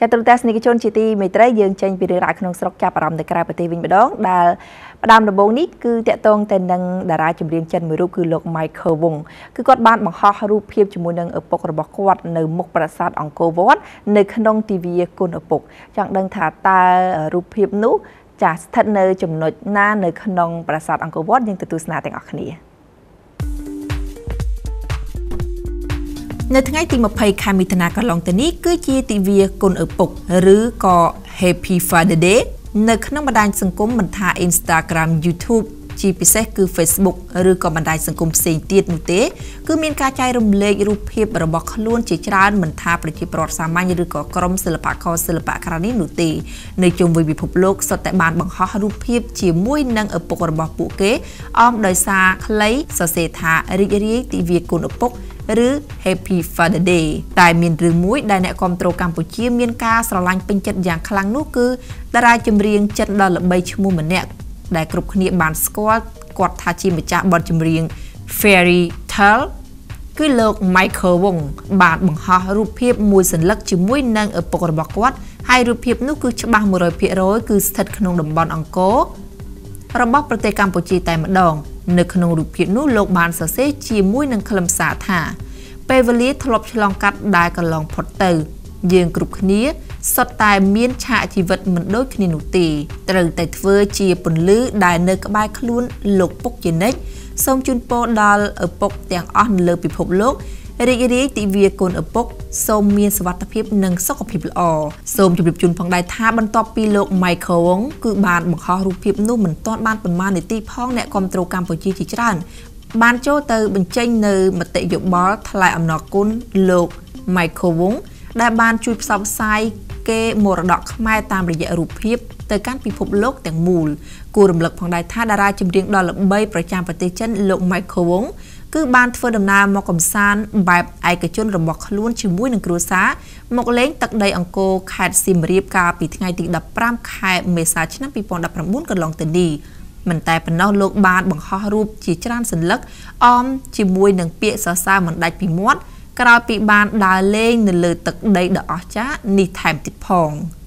ចាទរទស្សនិកជនជាទីមេត្រីយើងចេញពីរឿងរ៉ាវក្នុងស្រុកចាប់អារម្មណ៍ទៅក្រៅប្រទេសវិញម្ដងដែលផ្ដើមដំបូងនេះគឺតាក់ទងទៅនឹងតារាចម្រៀងចិនមួយរូបគឺលោក Michael Wong គឺគាត់បានបង្ហោះរូបភាពជាមួយនឹងឪពុករបស់គាត់នៅមុខប្រាសាទអង្គរវត្តនៅក្នុងទិវាគុណឪពុកចង់ដឹងថាតើរូបភាពនោះចាស្ថិតនៅ ចំណុចណានៅក្នុងប្រាសាទអង្គរវត្តយើងទៅទស្សនាទាំងអស់គ្នា។នៅថ្ងៃទី20ខែមិថុនាកន្លងទៅនេះគឺជាទិវាគុណឪពុកឬក៏ Happy Father Day នៅក្នុងបណ្ដាញ សង្គមមិនថា Instagram YouTube ជាពិសេសគឺ Facebook ឬក៏បណ្ដាញសង្គមផ្សេងទៀតនោះទេ គឺមានការចែករំលែករូបភាពរបស់ខ្លួនជាច្រើនមិនថាប្រជាពលរដ្ឋសាមញ្ញឬក៏ក្រុមសិល្បករសិល្បករនេះនោះទេនៅជុំវិញពិភពលោកសុទ្ធតែបានបង្ហោះរូបភាព ជាមួយនឹងឪពុករបស់ពួកគេអមដោយសារគ្លីសរសេរថារីករាយទិវាគុណឪពុកឬ Happy Father Day តែមានរឿងមួយដែលអ្នកគ្រប់គ្រងកម្ពុជាមានការស្រឡាញ់ពេញចិត្តយ៉ាងខ្លាំងនោះគឺតារាចម្រៀងចិនដ៏ល្បីឈ្មោះម្នាក់ដែលគ្រប់គ្នាបានស្គាល់គាត់ថាជា ម្ចាស់បទចម្រៀង Fairy Tale គឺលោក Michael Wong បានបង្ហោះរូបភាពមួយសន្លឹកជាមួយនឹងឪពុករបស់គាត់ហើយរូបភាពនោះគឺច្បាស់100%គឺស្ថិតក្នុងតំបន់អង្គររបស់ប្រទេសកម្ពុជាតែម្ដង នៅក្នុងរូបភាពនោះលោក បានសរសេរជាមួយនឹងខ្លឹមសារថាពេលវេលាធ្លាប់ឆ្លងកាត់ដែលកន្លងផុតទៅយើងគ្រប់គ្នាសុទ្ធតែមានឆាកជីវិតមិនដូចគ្នានោះទេត្រូវតែធ្វើជាពន្លឺដែលនៅក្បែរខ្លួនលោកពុកជានិច្ចសូមជូនពរដល់ឪពុកទាំងអស់នៅលើពិភពលោក រីករាយទិវាកូនឪពុកសូមមានសុវត្ថិភាពនិងសុខភាពល្អសូមជម្រាបជូនផងដែរថាបន្ទាប់ពីលោក Michael Wong គឺបានបង្ហោះរូបភាពនោះមិនទាន់បានប៉ុន្មាននាទីផងអ្នកគ្រប់គ្រងកម្ពុជាជាច្រើនបានចូលទៅបញ្ចេញនៅមតិយោបល់ថ្លែងអំណរគុណលោក Michael Wong ដែលបានជួយផ្សព្វផ្សាយគេមរតកខ្មែរតាមរយៈរូបភាពទៅកាន់ពិភពលោកទាំងមូលគួររំលឹកផងដែរថាតារាចម្រៀងដ៏ល្បីប្រចាំប្រទេសចិនលោក Michael Wong គឺបានធ្វើដំណើរមកកំសាន្តបែបឯកជនរបស់ខ្លួនជាមួយនឹងគ្រួសារមកលេងទឹកដីអង្គរខេត្តសៀមរាបកាលពីថ្ងៃទី15ខែមេសាឆ្នាំ2019កន្លងទៅនេះមិនតែប៉ុណ្ណោះលោកបានបង្ហោះរូបជាច្រើនសញ្ញាអមជាមួយនឹងពាក្យសរសើរមិនដាច់ពីមាត់ក្រោយពីបានដើរលេងនៅលើទឹកដីដ៏អស្ចារ្យនេះថែមទៀតផង។